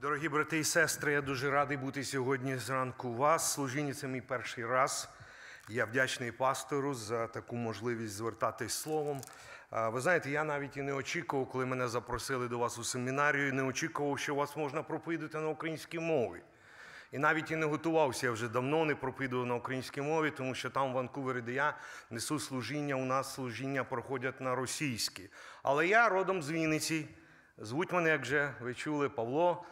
Дорогі брати і сестри, я дуже радий бути сьогодні зранку у вас. Служіння це мій перший раз. Я вдячний пастору за таку можливість звертатись словом. Ви знаєте, я навіть і не очікував, коли мене запросили до вас у семінарію, і не очікував, що вас можна проповідати на українській мові. І навіть і не готувався я вже давно, не проповідував на українській мові, тому що там в Ванкувері, де я несу служіння, у нас служіння проходять на російській. Але я родом з Вінниці. Звуть мене, як вже ви чули, Павло.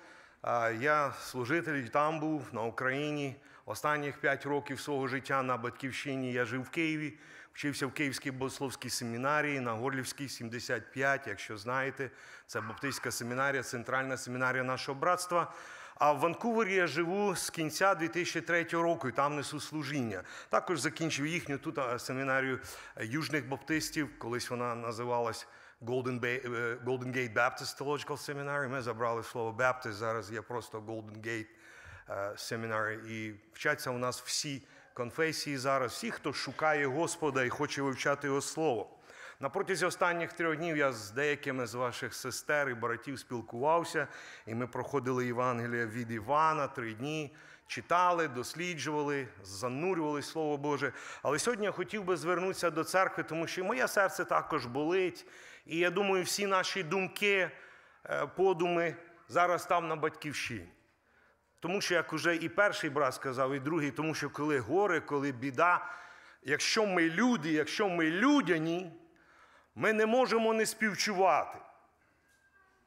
Я служитель там був на Україні. Останніх п'ять років свого життя на Батьківщині я жив в Києві, вчився в Київській богословській семінарії на Горлівській 75, якщо знаєте, це Баптистська семінарія, центральна семінарія нашого братства. А в Ванкувері я живу з кінця 2003 року і там несу служіння. Також закінчив їхню тут семінарію е, южних баптистів, колись вона називалась. Golden, Bay, е, Golden Gate Baptist Theological Seminary. Ми забрали слово Baptist, зараз є просто Golden Gate е, Seminary. І вчаться у нас всі конфесії зараз, всі, хто шукає Господа і хоче вивчати його слово. На протязі останніх трьох днів я з деякими з ваших сестер і братів спілкувався, і ми проходили Євангелія від Івана три дні, читали, досліджували, занурювали Слово Боже. Але сьогодні я хотів би звернутися до церкви, тому що моє серце також болить. І я думаю, всі наші думки, е, подуми зараз там на батьківщині. Тому що, як уже і перший брат сказав, і другий, тому що коли горе, коли біда, якщо ми люди, якщо ми людяні, ми не можемо не співчувати.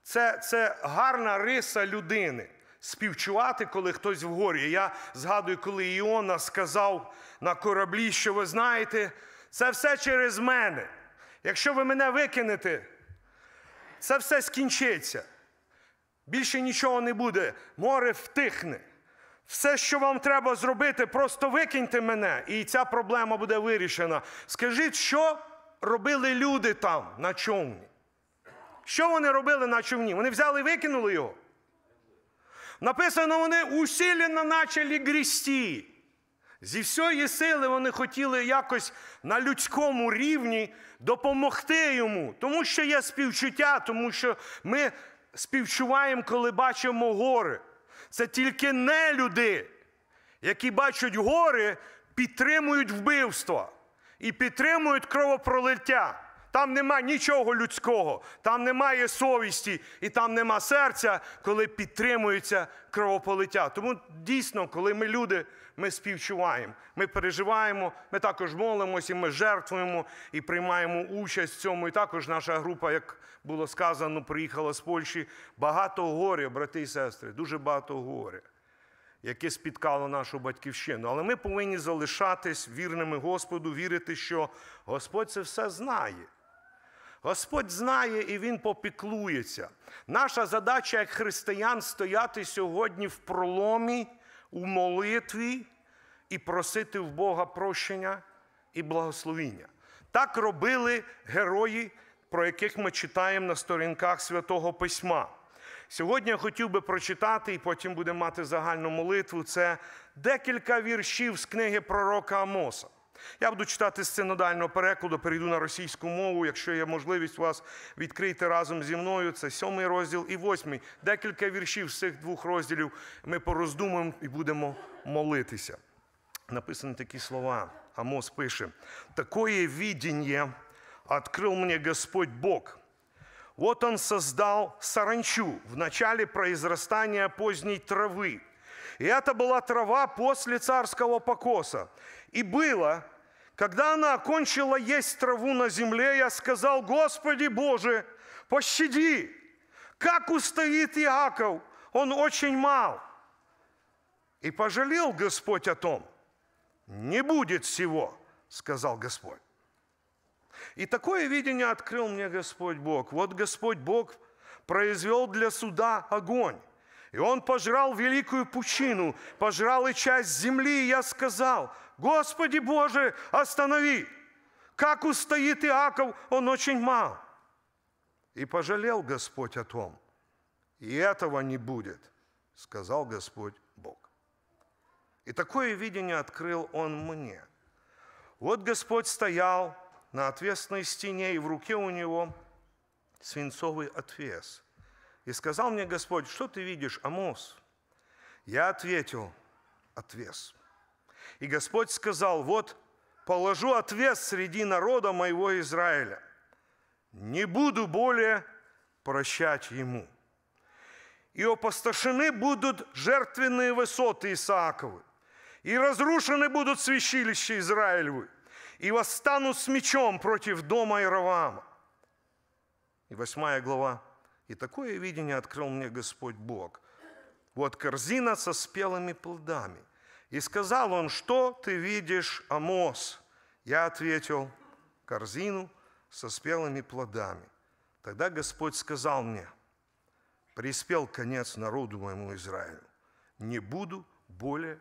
Це це гарна риса людини співчувати, коли хтось в горі. Я згадую, коли Іона сказав на кораблі, що ви знаєте, це все через мене. Якщо ви мене викинете, це все скінчиться. Більше нічого не буде, море втихне. Все, що вам треба зробити, просто викиньте мене, і ця проблема буде вирішена. Скажіть, що робили люди там на човні? Що вони робили на човні? Вони взяли і викинули його. Написано, вони усілено почали грісті. Зі всієї сили вони хотіли якось на людському рівні допомогти йому, тому що є співчуття, тому що ми співчуваємо, коли бачимо гори. Це тільки не люди, які бачать гори, підтримують вбивство і підтримують кровопролиття. Там нема нічого людського, там немає совісті і там нема серця, коли підтримується кровополиття. Тому дійсно, коли ми люди, ми співчуваємо, ми переживаємо, ми також молимося, ми жертвуємо і приймаємо участь в цьому. І також наша група, як було сказано, приїхала з Польщі. Багато горя, брати і сестри, дуже багато горя. Яке спіткало нашу батьківщину, але ми повинні залишатись вірними Господу, вірити, що Господь це все знає. Господь знає і Він попіклується. Наша задача як християн стояти сьогодні в проломі, у молитві і просити в Бога прощення і благословіння. Так робили герої, про яких ми читаємо на сторінках святого Письма. Сьогодні я хотів би прочитати, і потім будемо мати загальну молитву. Це декілька віршів з книги пророка Амоса. Я буду читати з синодального перекладу, перейду на російську мову. Якщо є можливість вас відкрити разом зі мною, це сьомий розділ і восьмий. Декілька віршів з цих двох розділів ми пороздумуємо і будемо молитися. Написані такі слова. Амос пише: Такое видение открыл мені Господь Бог. Вот он создал саранчу в начале произрастания поздней травы. И это была трава после царского покоса. И было, когда она окончила есть траву на земле, я сказал, Господи Боже, пощади, как устоит Иаков, он очень мал. И пожалел Господь о том, не будет всего, сказал Господь. И такое видение открыл мне Господь Бог. Вот Господь Бог произвел для суда огонь. И он пожрал великую пучину, пожрал и часть земли. И я сказал, Господи Боже, останови! Как устоит Иаков, он очень мал. И пожалел Господь о том, и этого не будет, сказал Господь Бог. И такое видение открыл он мне. Вот Господь стоял на отвесной стене, и в руке у него свинцовый отвес. И сказал мне Господь, что ты видишь, Амос? Я ответил, отвес – и Господь сказал, вот положу ответ среди народа моего Израиля. Не буду более прощать ему. И опустошены будут жертвенные высоты Исааковы, и разрушены будут свящилища Израилевы, и восстанут с мечом против дома Иравама. И восьмая глава. И такое видение открыл мне Господь Бог. Вот корзина со спелыми плодами – и сказал он, что ты видишь, Амос? Я ответил, корзину со спелыми плодами. Тогда Господь сказал мне, приспел конец народу моему Израилю, не буду более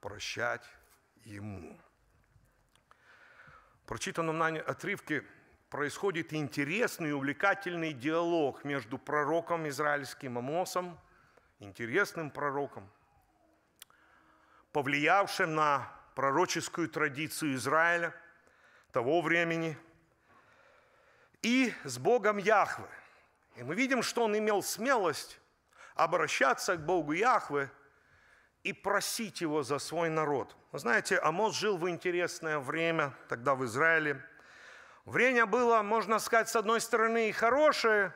прощать ему. прочитанном нами отрывке происходит интересный и увлекательный диалог между пророком израильским Амосом, интересным пророком, повлиявшим на пророческую традицию Израиля того времени, и с Богом Яхвы. И мы видим, что он имел смелость обращаться к Богу Яхвы и просить его за свой народ. Вы знаете, Амос жил в интересное время тогда в Израиле. Время было, можно сказать, с одной стороны и хорошее,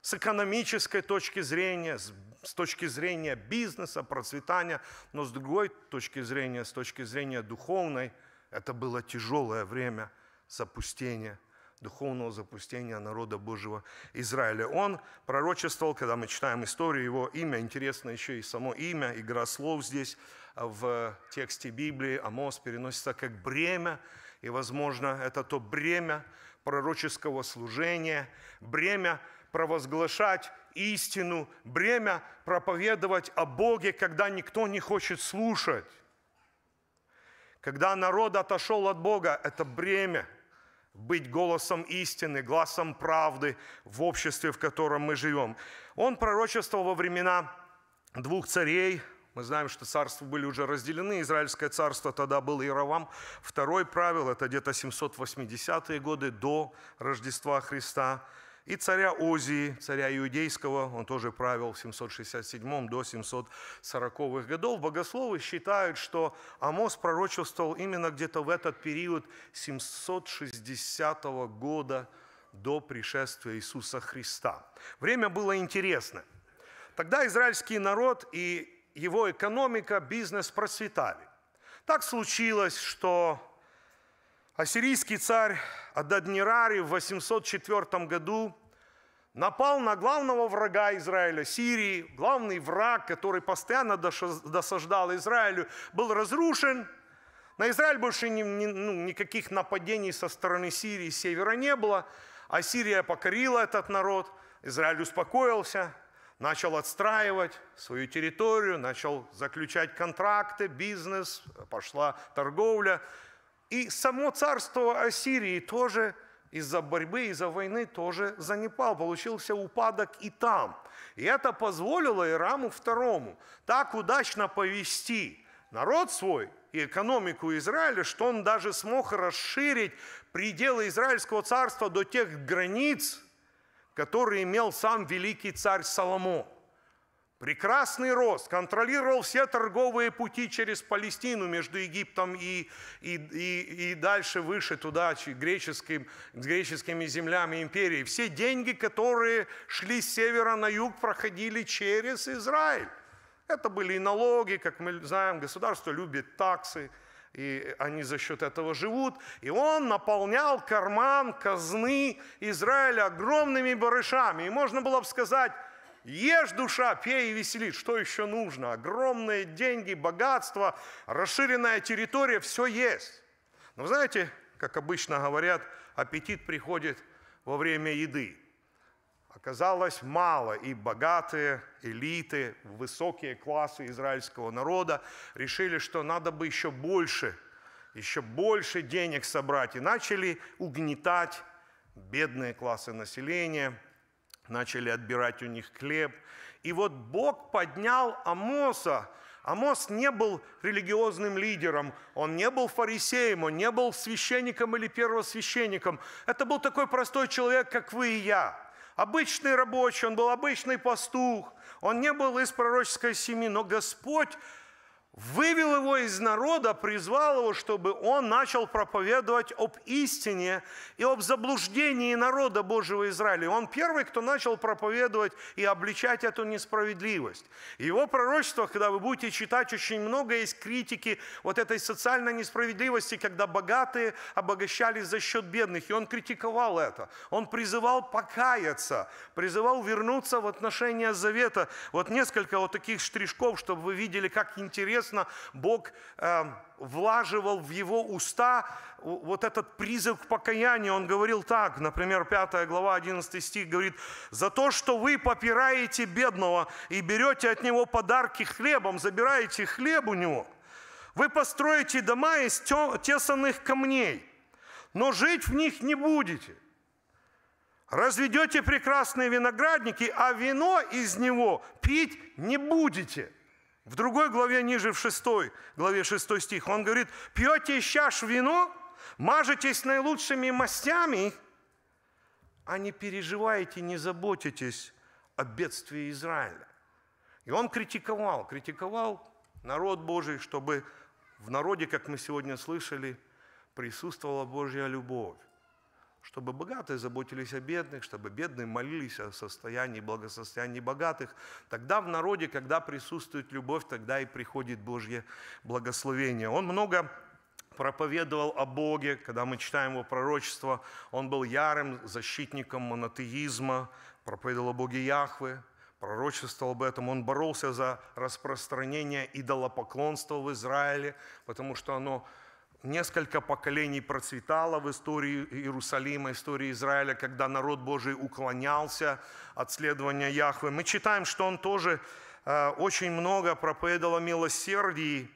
с экономической точки зрения, с с точки зрения бизнеса, процветания, но с другой точки зрения, с точки зрения духовной, это было тяжелое время запустения, духовного запустения народа Божьего Израиля. Он пророчествовал, когда мы читаем историю, его имя, интересно еще и само имя, игра слов здесь а, в тексте Библии, Амос переносится как «бремя», и, возможно, это то бремя пророческого служения, бремя – провозглашать истину, бремя проповедовать о Боге, когда никто не хочет слушать. Когда народ отошел от Бога, это бремя быть голосом истины, глазом правды в обществе, в котором мы живем. Он пророчествовал во времена двух царей, мы знаем, что царства были уже разделены. Израильское царство тогда было Иеровам. Второй правил, это где-то 780-е годы до Рождества Христа. И царя Озии, царя Иудейского, он тоже правил в 767 до 740-х годов. Богословы считают, что Амос пророчествовал именно где-то в этот период 760 года до пришествия Иисуса Христа. Время было интересно. Тогда израильский народ и его экономика, бизнес процветали. Так случилось, что ассирийский царь Ададнирари в 804 году напал на главного врага Израиля, Сирии. Главный враг, который постоянно досаждал Израилю, был разрушен. На Израиль больше ни, ни, ну, никаких нападений со стороны Сирии, с севера не было. А Сирия покорила этот народ. Израиль успокоился, начал отстраивать свою территорию, начал заключать контракты, бизнес, пошла торговля. И само царство Ассирии тоже – из-за борьбы, из-за войны тоже занепал, получился упадок и там. И это позволило Ираму второму так удачно повести народ свой и экономику Израиля, что он даже смог расширить пределы Израильского царства до тех границ, которые имел сам великий царь Соломон. Прекрасный рост, контролировал все торговые пути через Палестину между Египтом и, и, и, и дальше выше туда, греческим, греческими землями империи. Все деньги, которые шли с севера на юг, проходили через Израиль. Это были и налоги, как мы знаем, государство любит таксы, и они за счет этого живут. И он наполнял карман казны Израиля огромными барышами. И можно было бы сказать, Ешь, душа, пей и веселись, Что еще нужно? Огромные деньги, богатство, расширенная территория, все есть. Но знаете, как обычно говорят, аппетит приходит во время еды. Оказалось мало, и богатые элиты, высокие классы израильского народа решили, что надо бы еще больше, еще больше денег собрать, и начали угнетать бедные классы населения – начали отбирать у них хлеб. И вот Бог поднял Амоса. Амос не был религиозным лидером, он не был фарисеем, он не был священником или первосвященником. Это был такой простой человек, как вы и я. Обычный рабочий, он был обычный пастух, он не был из пророческой семьи, но Господь вывел его из народа, призвал его, чтобы он начал проповедовать об истине и об заблуждении народа Божьего Израиля. он первый, кто начал проповедовать и обличать эту несправедливость. Его пророчество, когда вы будете читать, очень много есть критики вот этой социальной несправедливости, когда богатые обогащались за счет бедных, и он критиковал это. Он призывал покаяться, призывал вернуться в отношения завета. Вот несколько вот таких штришков, чтобы вы видели, как интересно известно, Бог э, влаживал в его уста вот этот призыв к покаянию. Он говорил так, например, 5 глава 11 стих говорит, «За то, что вы попираете бедного и берете от него подарки хлебом, забираете хлеб у него, вы построите дома из тесанных камней, но жить в них не будете» разведете прекрасные виноградники, а вино из него пить не будете. В другой главе ниже, в шестой главе шестой стих, он говорит, пьете из чаш вино, мажетесь наилучшими мастями, а не переживаете, не заботитесь о бедствии Израиля. И он критиковал, критиковал народ Божий, чтобы в народе, как мы сегодня слышали, присутствовала Божья любовь чтобы богатые заботились о бедных, чтобы бедные молились о состоянии, благосостоянии богатых. Тогда в народе, когда присутствует любовь, тогда и приходит Божье благословение. Он много проповедовал о Боге, когда мы читаем его пророчество, он был ярым защитником монотеизма, проповедовал о Боге Яхве, пророчествовал об этом, он боролся за распространение идолопоклонства в Израиле, потому что оно несколько поколений процветало в истории Иерусалима, истории Израиля, когда народ Божий уклонялся от следования Яхвы. Мы читаем, что он тоже э, очень много проповедовал о милосердии,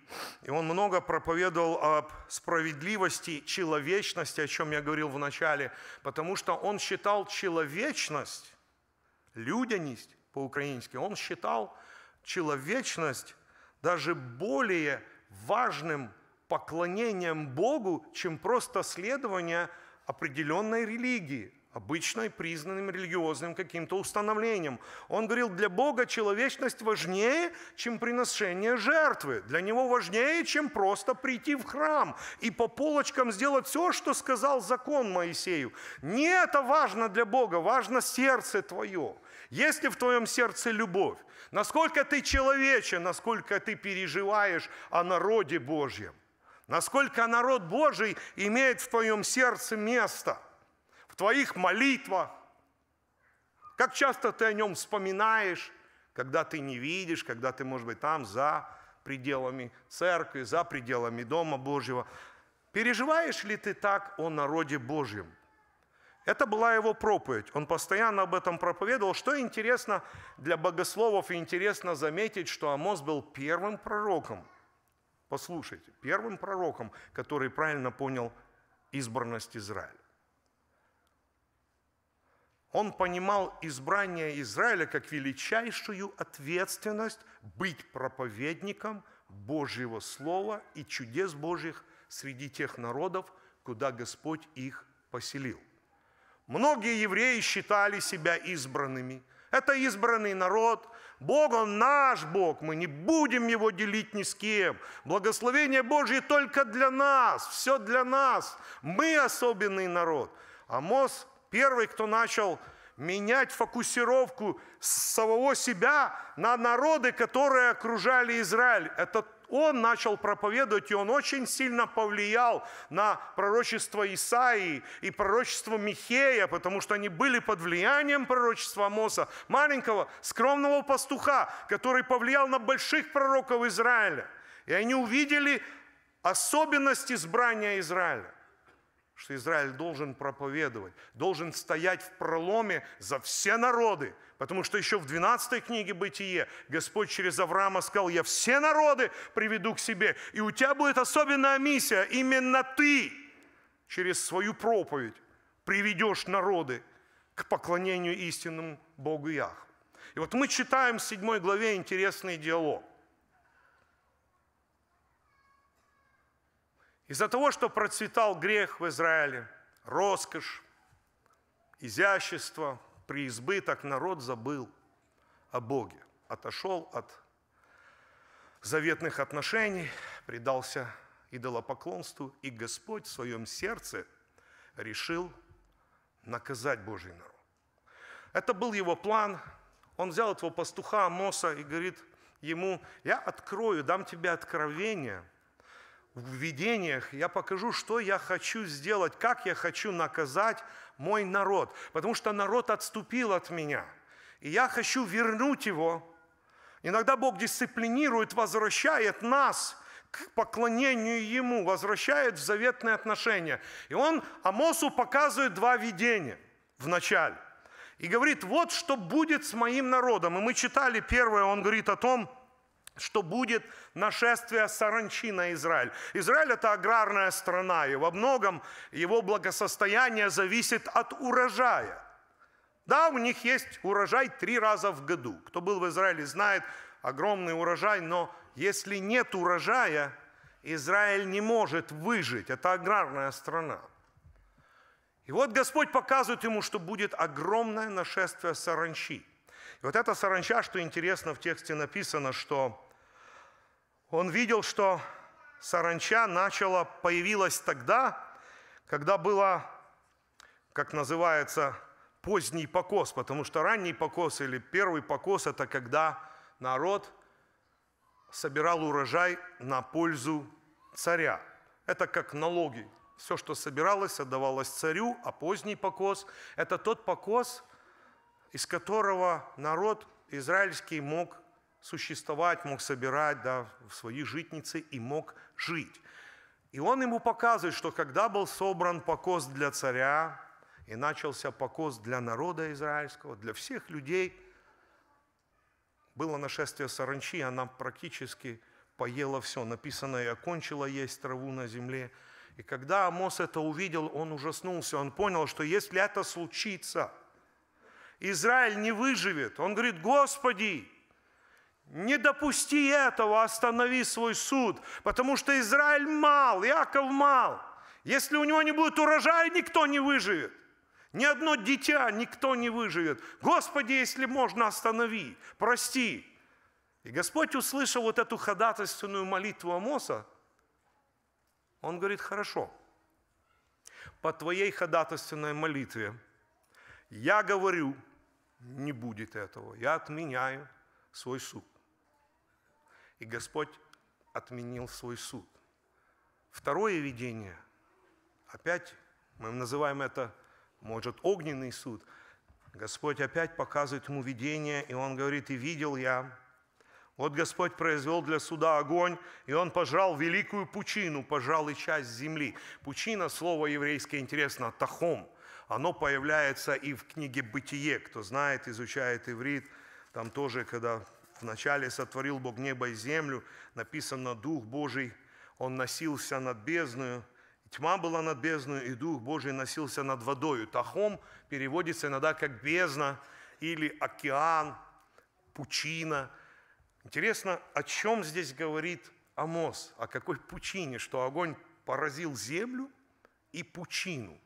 и он много проповедовал об справедливости, человечности, о чем я говорил в начале, потому что он считал человечность, людяность по-украински, он считал человечность даже более важным поклонением Богу, чем просто следование определенной религии, обычной признанным религиозным каким-то установлением. Он говорил, для Бога человечность важнее, чем приношение жертвы. Для него важнее, чем просто прийти в храм и по полочкам сделать все, что сказал закон Моисею. Не это важно для Бога, важно сердце твое. Есть ли в твоем сердце любовь? Насколько ты человечен, насколько ты переживаешь о народе Божьем? насколько народ Божий имеет в твоем сердце место, в твоих молитвах, как часто ты о нем вспоминаешь, когда ты не видишь, когда ты, может быть, там за пределами церкви, за пределами Дома Божьего. Переживаешь ли ты так о народе Божьем? Это была его проповедь. Он постоянно об этом проповедовал. Что интересно для богословов, интересно заметить, что Амос был первым пророком – Послушайте, первым пророком, который правильно понял избранность Израиля. Он понимал избрание Израиля как величайшую ответственность быть проповедником Божьего Слова и чудес Божьих среди тех народов, куда Господь их поселил. Многие евреи считали себя избранными – это избранный народ. Бог, Он наш Бог. Мы не будем Его делить ни с кем. Благословение Божье только для нас. Все для нас. Мы особенный народ. Амос первый, кто начал менять фокусировку самого себя на народы, которые окружали Израиль. Это он начал проповедовать, и он очень сильно повлиял на пророчество Исаии и пророчество Михея, потому что они были под влиянием пророчества Амоса, маленького, скромного пастуха, который повлиял на больших пророков Израиля. И они увидели особенность избрания Израиля что Израиль должен проповедовать, должен стоять в проломе за все народы, Потому что еще в 12 книге Бытие Господь через Авраама сказал, я все народы приведу к себе, и у тебя будет особенная миссия, именно ты через свою проповедь приведешь народы к поклонению истинному Богу Ях. И вот мы читаем в 7 главе интересный диалог. Из-за того, что процветал грех в Израиле, роскошь, изящество – преизбыток народ забыл о Боге, отошел от заветных отношений, предался идолопоклонству, и Господь в своем сердце решил наказать Божий народ. Это был его план. Он взял этого пастуха Амоса и говорит ему, я открою, дам тебе откровение – в видениях я покажу, что я хочу сделать, как я хочу наказать мой народ, потому что народ отступил от меня, и я хочу вернуть его. Иногда Бог дисциплинирует, возвращает нас к поклонению Ему, возвращает в заветные отношения. И он Амосу показывает два видения в начале. И говорит, вот что будет с моим народом. И мы читали первое, он говорит о том, что будет нашествие саранчи на Израиль. Израиль – это аграрная страна, и во многом его благосостояние зависит от урожая. Да, у них есть урожай три раза в году. Кто был в Израиле, знает, огромный урожай, но если нет урожая, Израиль не может выжить. Это аграрная страна. И вот Господь показывает ему, что будет огромное нашествие саранчи – вот эта саранча, что интересно, в тексте написано, что он видел, что саранча начала, появилась тогда, когда было, как называется, поздний покос, потому что ранний покос или первый покос – это когда народ собирал урожай на пользу царя. Это как налоги. Все, что собиралось, отдавалось царю, а поздний покос – это тот покос, из которого народ израильский мог существовать, мог собирать да, в свои житницы и мог жить. И он ему показывает, что когда был собран покос для царя, и начался покос для народа израильского, для всех людей, было нашествие саранчи, она практически поела все, написано, и окончила есть траву на земле. И когда Амос это увидел, он ужаснулся, он понял, что если это случится, Израиль не выживет. Он говорит, Господи, не допусти этого, останови свой суд, потому что Израиль мал, Яков мал. Если у него не будет урожая, никто не выживет. Ни одно дитя никто не выживет. Господи, если можно, останови, прости. И Господь услышал вот эту ходатайственную молитву Амоса. Он говорит, хорошо, по твоей ходатайственной молитве я говорю, не будет этого, я отменяю свой суд и Господь отменил свой суд. Второе видение, опять мы называем это, может, огненный суд. Господь опять показывает ему видение, и он говорит, «И видел я, вот Господь произвел для суда огонь, и он пожрал великую пучину, пожрал и часть земли». Пучина, слово еврейское интересно, «тахом». Оно появляется и в книге «Бытие». Кто знает, изучает иврит, там тоже, когда Вначале сотворил Бог небо и землю, написано «Дух Божий, Он носился над бездную, тьма была над бездною, и Дух Божий носился над водою». Тахом переводится иногда как «бездна» или «океан», «пучина». Интересно, о чем здесь говорит Амос? О какой пучине? Что огонь поразил землю и пучину?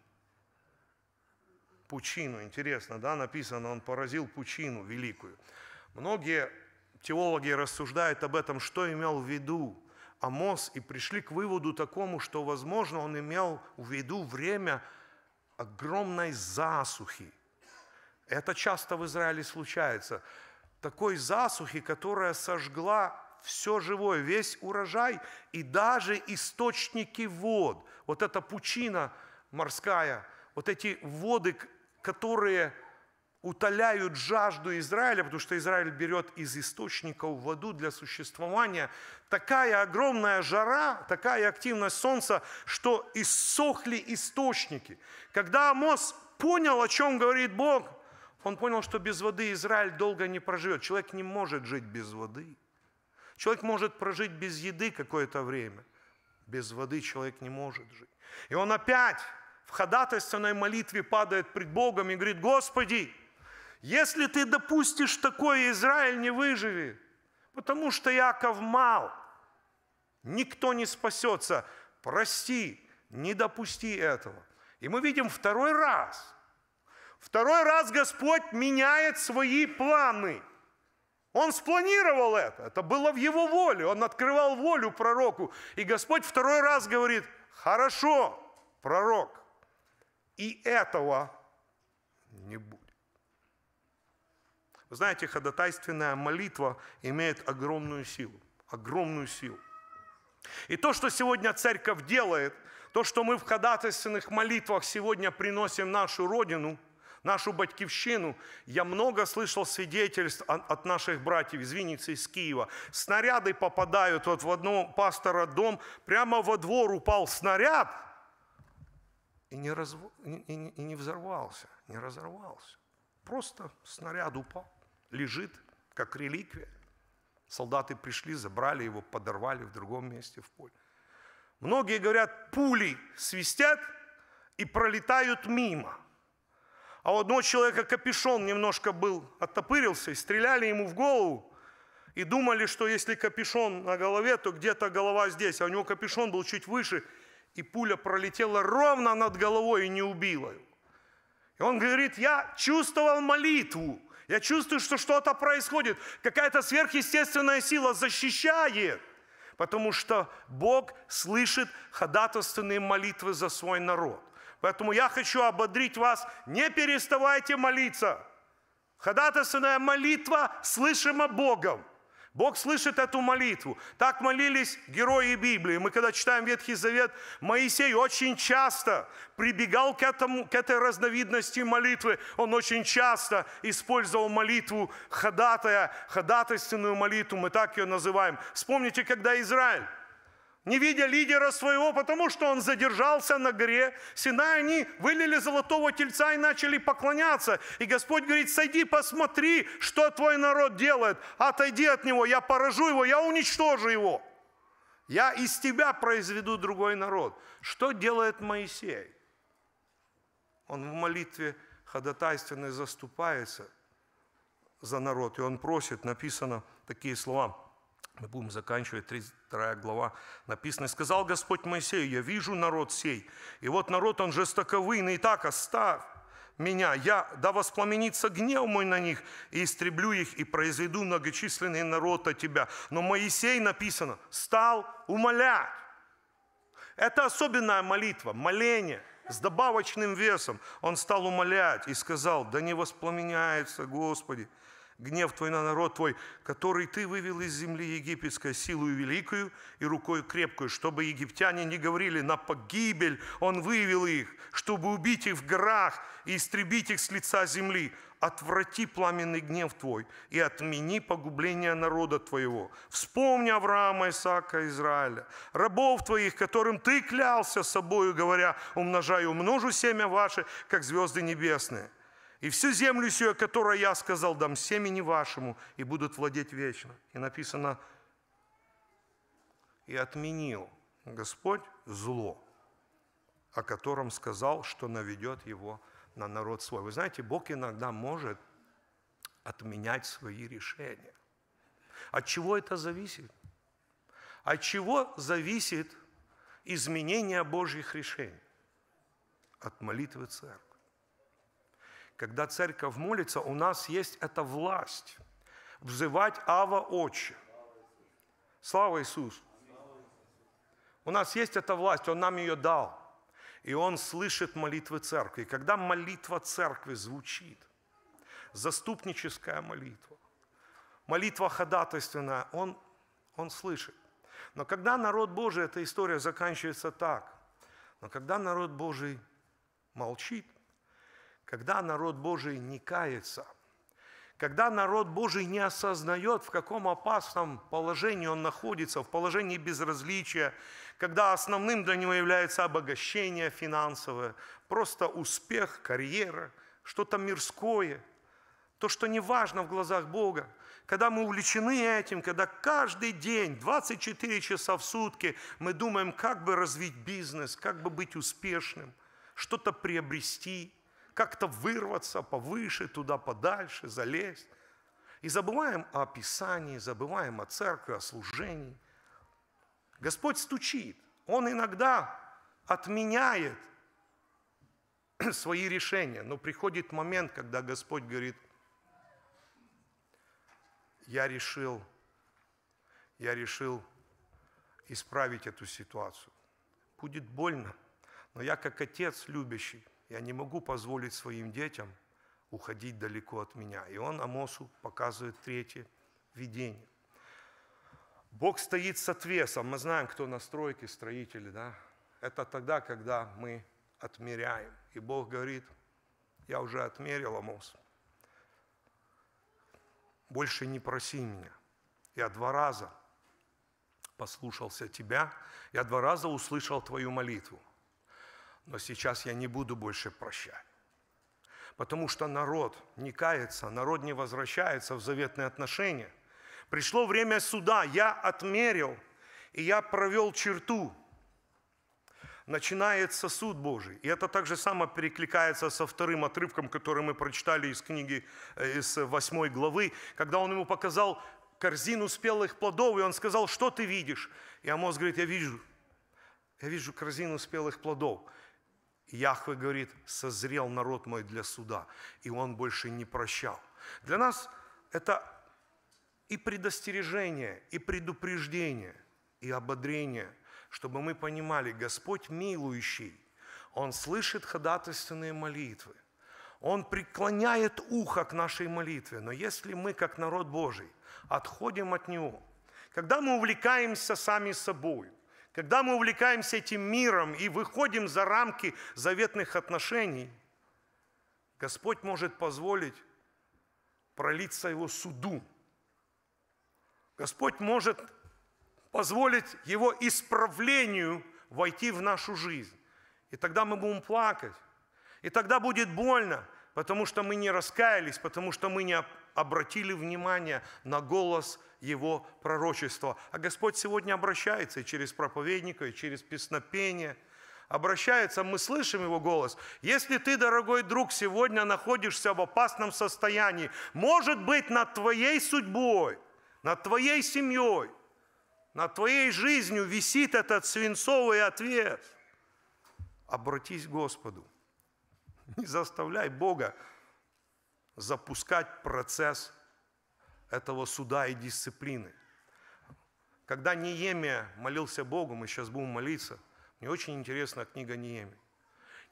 Пучину, интересно, да, написано, он поразил пучину великую. Многие теологи рассуждают об этом, что имел в виду Амос, и пришли к выводу такому, что, возможно, он имел в виду время огромной засухи. Это часто в Израиле случается. Такой засухи, которая сожгла все живое, весь урожай и даже источники вод. Вот эта пучина морская, вот эти воды, которые утоляют жажду Израиля, потому что Израиль берет из источников воду для существования. Такая огромная жара, такая активность солнца, что иссохли источники. Когда Амос понял, о чем говорит Бог, он понял, что без воды Израиль долго не проживет. Человек не может жить без воды. Человек может прожить без еды какое-то время. Без воды человек не может жить. И он опять в ходатайственной молитве падает пред Богом и говорит, Господи, если ты допустишь такое, Израиль не выживет, потому что Яков мал. Никто не спасется. Прости, не допусти этого. И мы видим второй раз. Второй раз Господь меняет свои планы. Он спланировал это. Это было в его воле. Он открывал волю пророку. И Господь второй раз говорит, хорошо, пророк, и этого не будет. Вы знаете, ходатайственная молитва имеет огромную силу, огромную силу. И то, что сегодня церковь делает, то, что мы в ходатайственных молитвах сегодня приносим нашу Родину, нашу батькивщину, я много слышал свидетельств от наших братьев из Винницы, из Киева. Снаряды попадают, вот в одно пастора дом, прямо во двор упал снаряд и не, разв... и не взорвался, не разорвался. Просто снаряд упал лежит, как реликвия. Солдаты пришли, забрали его, подорвали в другом месте в поле. Многие говорят, пули свистят и пролетают мимо. А у одного человека капюшон немножко был, оттопырился, и стреляли ему в голову, и думали, что если капюшон на голове, то где-то голова здесь, а у него капюшон был чуть выше, и пуля пролетела ровно над головой и не убила его. И он говорит, я чувствовал молитву, я чувствую, что что-то происходит. Какая-то сверхъестественная сила защищает. Потому что Бог слышит ходатайственные молитвы за свой народ. Поэтому я хочу ободрить вас, не переставайте молиться. Ходатайственная молитва слышима Богом. Бог слышит эту молитву. Так молились герои Библии. Мы когда читаем Ветхий Завет, Моисей очень часто прибегал к, этому, к этой разновидности молитвы. Он очень часто использовал молитву ходатая, ходатайственную молитву, мы так ее называем. Вспомните, когда Израиль не видя лидера своего, потому что он задержался на горе Синай, они вылили золотого тельца и начали поклоняться. И Господь говорит, сойди, посмотри, что твой народ делает. Отойди от него, я поражу его, я уничтожу его. Я из тебя произведу другой народ. Что делает Моисей? Он в молитве ходатайственной заступается за народ, и он просит, написано такие слова – мы будем заканчивать 32 глава написано. сказал Господь Моисею, я вижу народ сей, и вот народ, он жестоковыйный, и так оставь меня, я, да воспламенится гнев мой на них, и истреблю их, и произведу многочисленный народ от тебя». Но Моисей, написано, стал умолять. Это особенная молитва, моление с добавочным весом. Он стал умолять и сказал, «Да не воспламеняется, Господи, гнев твой на народ твой, который ты вывел из земли египетской силою великую и рукой крепкую, чтобы египтяне не говорили на погибель, он вывел их, чтобы убить их в горах и истребить их с лица земли. Отврати пламенный гнев твой и отмени погубление народа твоего. Вспомни Авраама, Исаака, Израиля, рабов твоих, которым ты клялся собою, говоря, умножаю, умножу семя ваше, как звезды небесные. И всю землю сию, которую я сказал, дам семени вашему, и будут владеть вечно. И написано, и отменил Господь зло, о котором сказал, что наведет его на народ свой. Вы знаете, Бог иногда может отменять свои решения. От чего это зависит? От чего зависит изменение Божьих решений? От молитвы церкви когда церковь молится, у нас есть эта власть взывать Ава Отче. Слава Иисусу! У нас есть эта власть, Он нам ее дал. И Он слышит молитвы церкви. И когда молитва церкви звучит, заступническая молитва, молитва ходатайственная, Он, он слышит. Но когда народ Божий, эта история заканчивается так, но когда народ Божий молчит, когда народ Божий не кается, когда народ Божий не осознает, в каком опасном положении он находится, в положении безразличия, когда основным для него является обогащение финансовое, просто успех, карьера, что-то мирское, то, что не важно в глазах Бога, когда мы увлечены этим, когда каждый день, 24 часа в сутки, мы думаем, как бы развить бизнес, как бы быть успешным, что-то приобрести – как-то вырваться повыше, туда подальше, залезть. И забываем о Писании, забываем о церкви, о служении. Господь стучит. Он иногда отменяет свои решения, но приходит момент, когда Господь говорит, я решил, я решил исправить эту ситуацию. Будет больно, но я как отец любящий – я не могу позволить своим детям уходить далеко от меня. И он Амосу показывает третье видение. Бог стоит с отвесом. Мы знаем, кто на стройке строители, да? Это тогда, когда мы отмеряем. И Бог говорит, я уже отмерил, Амос. Больше не проси меня. Я два раза послушался тебя, я два раза услышал твою молитву но сейчас я не буду больше прощать. Потому что народ не кается, народ не возвращается в заветные отношения. Пришло время суда, я отмерил, и я провел черту. Начинается суд Божий. И это также само перекликается со вторым отрывком, который мы прочитали из книги, э, из восьмой главы, когда он ему показал корзину спелых плодов, и он сказал, что ты видишь? И Амос говорит, я вижу, я вижу корзину спелых плодов. Яхве говорит, созрел народ мой для суда, и он больше не прощал. Для нас это и предостережение, и предупреждение, и ободрение, чтобы мы понимали, Господь милующий, Он слышит ходатайственные молитвы, Он преклоняет ухо к нашей молитве, но если мы, как народ Божий, отходим от Него, когда мы увлекаемся сами собой, когда мы увлекаемся этим миром и выходим за рамки заветных отношений, Господь может позволить пролиться его суду. Господь может позволить его исправлению войти в нашу жизнь. И тогда мы будем плакать. И тогда будет больно потому что мы не раскаялись, потому что мы не обратили внимание на голос Его пророчества. А Господь сегодня обращается и через проповедника, и через песнопение. Обращается, мы слышим Его голос. Если ты, дорогой друг, сегодня находишься в опасном состоянии, может быть, над твоей судьбой, над твоей семьей, над твоей жизнью висит этот свинцовый ответ. Обратись к Господу. Не заставляй Бога запускать процесс этого суда и дисциплины. Когда Неемия молился Богу, мы сейчас будем молиться, мне очень интересна книга Неемии.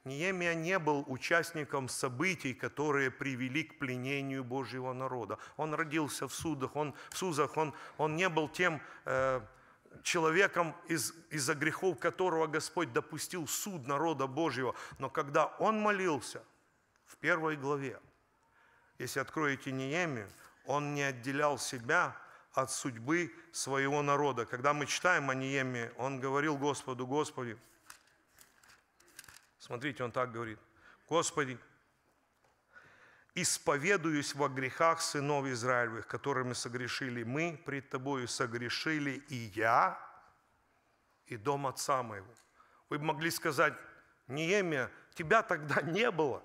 Неемия не был участником событий, которые привели к пленению Божьего народа. Он родился в судах, он в Сузах, он, он не был тем э, человеком, из, из-за грехов которого Господь допустил суд народа Божьего. Но когда он молился в первой главе, если откроете Неемию, он не отделял себя от судьбы своего народа. Когда мы читаем о Нееме, он говорил Господу, Господи, смотрите, он так говорит, Господи, исповедуюсь во грехах сынов Израилевых, которыми согрешили мы, пред тобою согрешили и я, и дом отца моего». Вы могли сказать, Неемия, тебя тогда не было.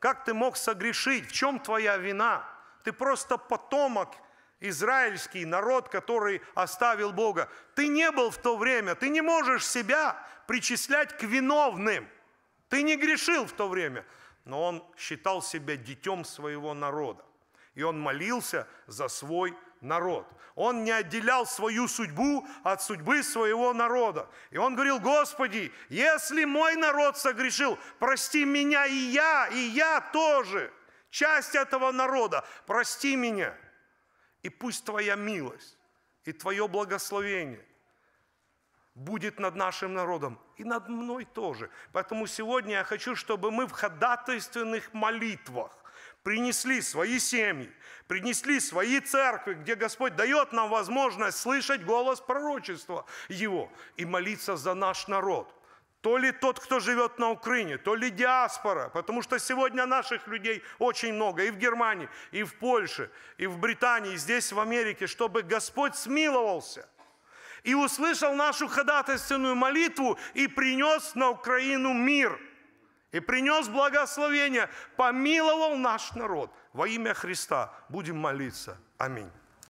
Как ты мог согрешить? В чем твоя вина? Ты просто потомок израильский народ, который оставил Бога. Ты не был в то время, ты не можешь себя причислять к виновным. Ты не грешил в то время но он считал себя детем своего народа. И он молился за свой народ. Он не отделял свою судьбу от судьбы своего народа. И он говорил, Господи, если мой народ согрешил, прости меня и я, и я тоже, часть этого народа, прости меня. И пусть Твоя милость и Твое благословение будет над нашим народом и над мной тоже. Поэтому сегодня я хочу, чтобы мы в ходатайственных молитвах принесли свои семьи, принесли свои церкви, где Господь дает нам возможность слышать голос пророчества Его и молиться за наш народ. То ли тот, кто живет на Украине, то ли диаспора, потому что сегодня наших людей очень много и в Германии, и в Польше, и в Британии, и здесь, в Америке, чтобы Господь смиловался и услышал нашу ходатайственную молитву и принес на Украину мир, и принес благословение, помиловал наш народ. Во имя Христа будем молиться. Аминь.